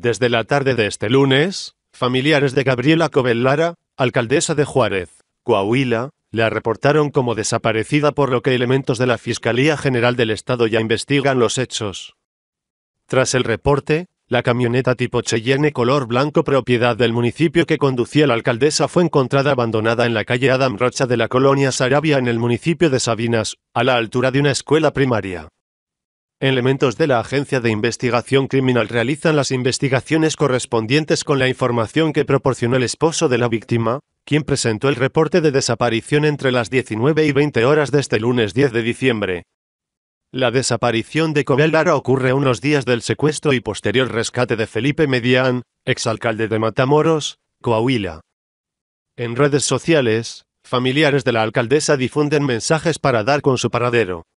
Desde la tarde de este lunes, familiares de Gabriela Cobellara, alcaldesa de Juárez, Coahuila, la reportaron como desaparecida por lo que elementos de la Fiscalía General del Estado ya investigan los hechos. Tras el reporte, la camioneta tipo Cheyenne color blanco propiedad del municipio que conducía la alcaldesa fue encontrada abandonada en la calle Adam Rocha de la colonia Sarabia en el municipio de Sabinas, a la altura de una escuela primaria. Elementos de la Agencia de Investigación Criminal realizan las investigaciones correspondientes con la información que proporcionó el esposo de la víctima, quien presentó el reporte de desaparición entre las 19 y 20 horas de este lunes 10 de diciembre. La desaparición de Cobel ocurre unos días del secuestro y posterior rescate de Felipe Medián, exalcalde de Matamoros, Coahuila. En redes sociales, familiares de la alcaldesa difunden mensajes para dar con su paradero.